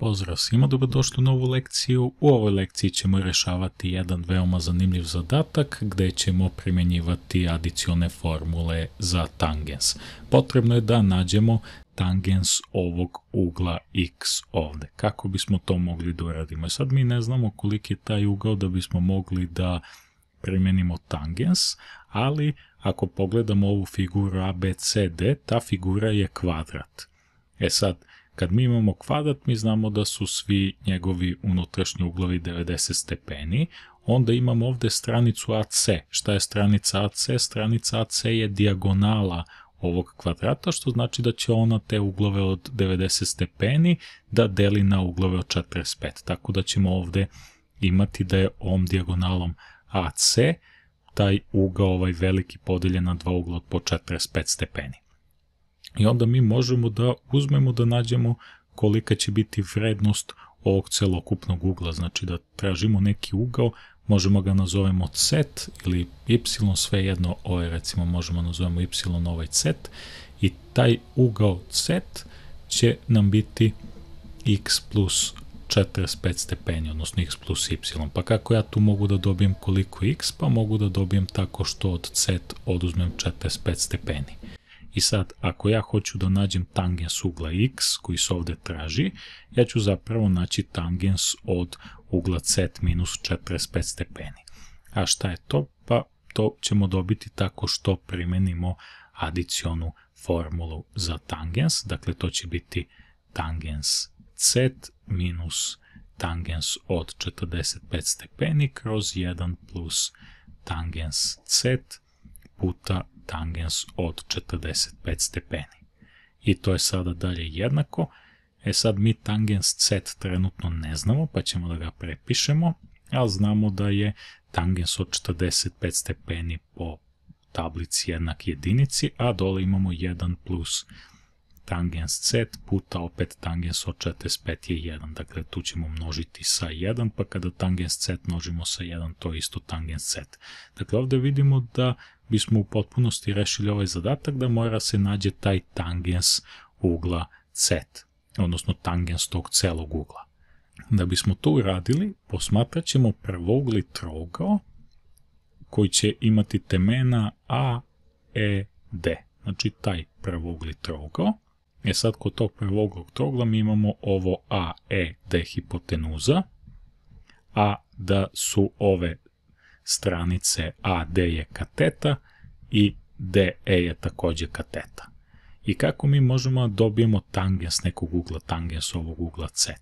Pozdrav svima, dobrodošli u novu lekciju. U ovoj lekciji ćemo rešavati jedan veoma zanimljiv zadatak gde ćemo primenjivati adicione formule za tangens. Potrebno je da nađemo tangens ovog ugla x ovde. Kako bismo to mogli da uradimo? E sad mi ne znamo koliki je taj ugao da bismo mogli da primenimo tangens, ali ako pogledamo ovu figuru ABCD, ta figura je kvadrat. E sad, Kad mi imamo kvadrat, mi znamo da su svi njegovi unutrašnji uglovi 90 stepeni, onda imamo ovde stranicu AC. Šta je stranica AC? Stranica AC je dijagonala ovog kvadrata, što znači da će ona te uglove od 90 stepeni da deli na uglove od 45. Tako da ćemo ovde imati da je ovom dijagonalom AC taj ugao ovaj veliki podeljen na dva ugla od po 45 stepeni i onda mi možemo da uzmemo da nađemo kolika će biti vrednost ovog celokupnog ugla, znači da tražimo neki ugao, možemo ga nazovemo set ili y, sve jedno ovaj recimo možemo da nazovemo y ovaj set i taj ugao set će nam biti x plus 45 stepeni, odnosno x plus y. Pa kako ja tu mogu da dobijem koliko x? Pa mogu da dobijem tako što od set oduzmem 45 stepeni. I sad, ako ja hoću da nađem tangens ugla x, koji se ovde traži, ja ću zapravo naći tangens od ugla c minus 45 stepeni. A šta je to? Pa to ćemo dobiti tako što primenimo adicionu formulu za tangens, dakle to će biti tangens c minus tangens od 45 stepeni kroz 1 plus tangens c puta tangens od 45 stepeni. I to je sada dalje jednako. E sad mi tangens c trenutno ne znamo, pa ćemo da ga prepišemo, ali znamo da je tangens od 45 stepeni po tablici jednak jedinici, a dole imamo 1 plus tangens c puta opet tangens od 45 je 1. Dakle, tu ćemo množiti sa 1, pa kada tangens c množimo sa 1, to je isto tangens c. Dakle, ovde vidimo da bismo u potpunosti rešili ovaj zadatak da mora se nađe taj tangens ugla C, odnosno tangens tog celog ugla. Da bismo to uradili, posmatrat ćemo prvougli trogao koji će imati temena A, E, D. Znači taj prvougli trogao. E sad, kod tog prvoglog trogla mi imamo ovo A, E, D hipotenuza, a da su ove stranice AD je kateta i DE je takođe kateta. I kako mi možemo da dobijemo tangens nekog ugla, tangens ovog ugla C?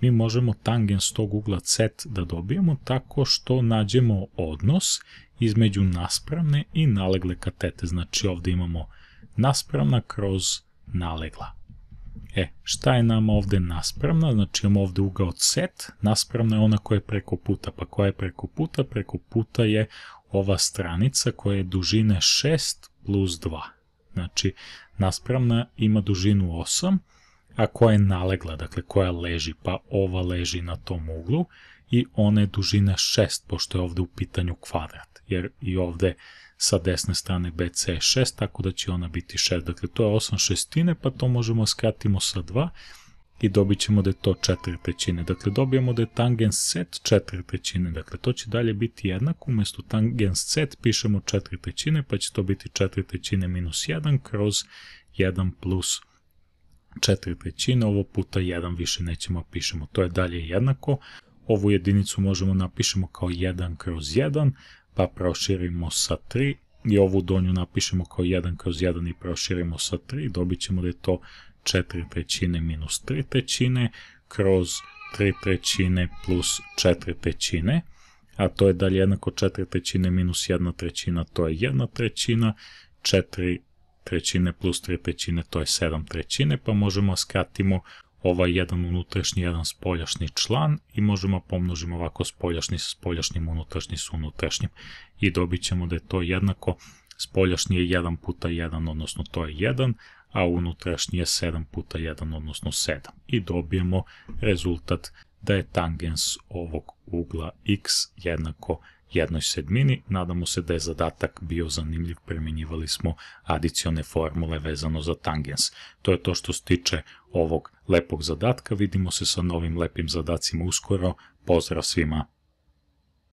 Mi možemo tangens tog ugla C da dobijemo tako što nađemo odnos između naspravne i nalegle katete. Znači ovde imamo naspravna kroz nalegla. E, šta je nam ovde naspravna? Znači imamo ovde ugao set, naspravna je ona koja je preko puta, pa koja je preko puta? Preko puta je ova stranica koja je dužine 6 plus 2. Znači, naspravna ima dužinu 8, a koja je nalegla, dakle koja leži, pa ova leži na tom uglu i ona je dužina 6, pošto je ovde u pitanju kvadrat, jer i ovde sa desne strane BC je 6, tako da će ona biti 6. Dakle, to je 8 šestine, pa to možemo da skratimo sa 2 i dobit ćemo da je to 4 trećine. Dakle, dobijemo da je tangens set 4 trećine. Dakle, to će dalje biti jednako. Umesto tangens set pišemo 4 trećine, pa će to biti 4 trećine minus 1 kroz 1 plus 4 trećine. Ovo puta 1 više nećemo pišemo. To je dalje jednako. Ovu jedinicu možemo da napišemo kao 1 kroz 1, pa proširimo sa 3 i ovu donju napišemo kao 1 kroz 1 i proširimo sa 3, dobit ćemo da je to 4 trećine minus 3 trećine kroz 3 trećine plus 4 trećine, a to je dalje jednako 4 trećine minus 1 trećina, to je 1 trećina, 4 trećine plus 3 trećine, to je 7 trećine, pa možemo da skratimo ovaj jedan unutrašnji, jedan spoljašnji član i možemo da pomnožimo ovako spoljašnji sa spoljašnjim, unutrašnji sa unutrašnjim i dobit ćemo da je to jednako spoljašnji je 1 puta 1, odnosno to je 1, a unutrašnji je 7 puta 1, odnosno 7. I dobijemo rezultat da je tangens ovog ugla x jednako 1 jednoj sedmini. Nadamo se da je zadatak bio zanimljiv, premenjivali smo adicione formule vezano za tangens. To je to što se tiče ovog lepog zadatka, vidimo se sa novim lepim zadacima uskoro, pozdrav svima!